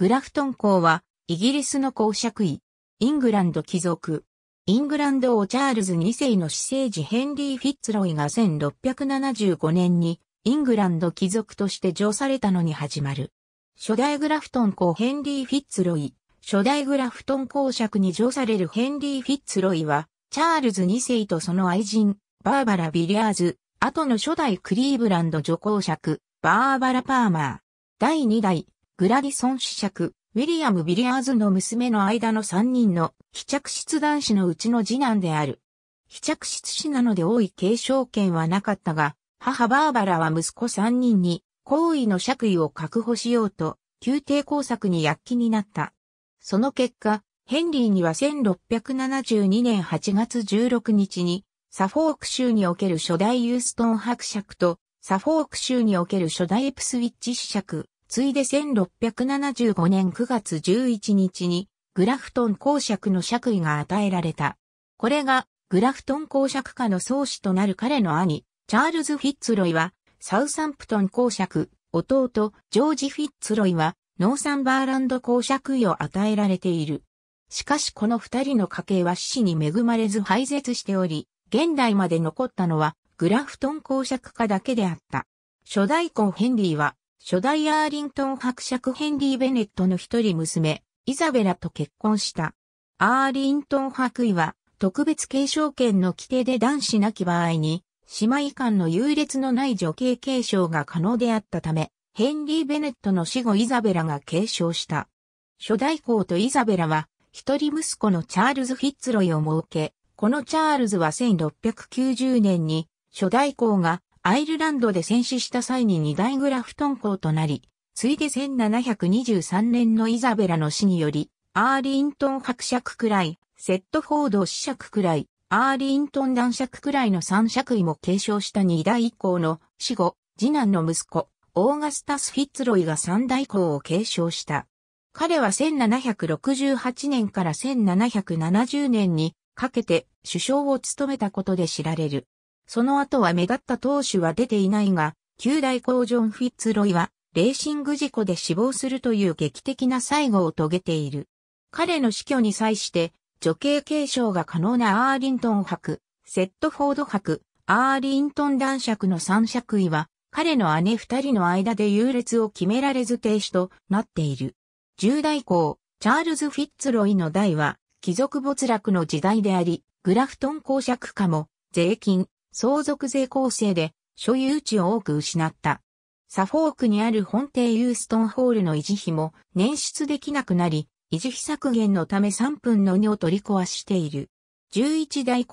グラフトン公は、イギリスの公爵位、イングランド貴族、イングランド王チャールズ2世の私生児ヘンリー・フィッツロイが1675年に、イングランド貴族として上されたのに始まる。初代グラフトン公ヘンリー・フィッツロイ、初代グラフトン公爵に上されるヘンリー・フィッツロイは、チャールズ2世とその愛人、バーバラ・ビリアーズ、後の初代クリーブランド女公爵、バーバラ・パーマー、第2代、グラディソン子爵、ウィリアム・ビリアーズの娘の間の3人の非着室男子のうちの次男である。非着室子なので多い継承権はなかったが、母バーバラは息子3人に、行為の爵位を確保しようと、宮廷工作に躍起になった。その結果、ヘンリーには1672年8月16日に、サフォーク州における初代ユーストン伯爵と、サフォーク州における初代エプスウィッチ子爵、ついで1675年9月11日にグラフトン公爵の爵位が与えられた。これがグラフトン公爵家の創始となる彼の兄、チャールズ・フィッツロイはサウサンプトン公爵、弟、ジョージ・フィッツロイはノーサンバーランド公爵位を与えられている。しかしこの二人の家系は死に恵まれず廃絶しており、現代まで残ったのはグラフトン公爵家だけであった。初代公ヘンリーは初代アーリントン伯爵ヘンリー・ベネットの一人娘、イザベラと結婚した。アーリントン伯位は、特別継承権の規定で男子なき場合に、姉妹間の優劣のない女系継承が可能であったため、ヘンリー・ベネットの死後イザベラが継承した。初代公とイザベラは、一人息子のチャールズ・フィッツロイを設け、このチャールズは1690年に、初代公がアイルランドで戦死した際に二大グラフトン校となり、ついで1723年のイザベラの死により、アーリントン伯爵くらい、セットフォード死爵くらい、アーリントン男爵くらいの三爵位も継承した二代以降の死後、次男の息子、オーガスタス・フィッツロイが三代校を継承した。彼は1768年から1770年にかけて首相を務めたことで知られる。その後は目立った投手は出ていないが、旧大工ジョン・フィッツロイは、レーシング事故で死亡するという劇的な最後を遂げている。彼の死去に際して、女系継承が可能なアーリントン博、セットフォード博、アーリントン男爵の三爵位は、彼の姉二人の間で優劣を決められず停止となっている。十代公、チャールズ・フィッツロイの代は、貴族没落の時代であり、グラフトン公爵下も、税金、相続税構成で所有地を多く失った。サフォークにある本邸ユーストンホールの維持費も捻出できなくなり、維持費削減のため3分の2を取り壊している。11代以ヒ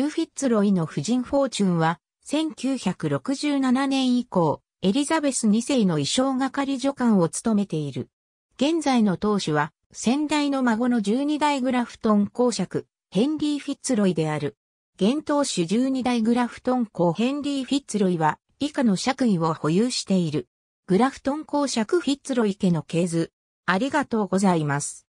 ュー・フィッツロイの婦人フォーチュンは、1967年以降、エリザベス2世の衣装係助官を務めている。現在の当主は、先代の孫の12代グラフトン公爵、ヘンリー・フィッツロイである。現当主12代グラフトン公ヘンリー・フィッツロイは以下の爵位を保有している。グラフトン公爵フィッツロイ家の系図。ありがとうございます。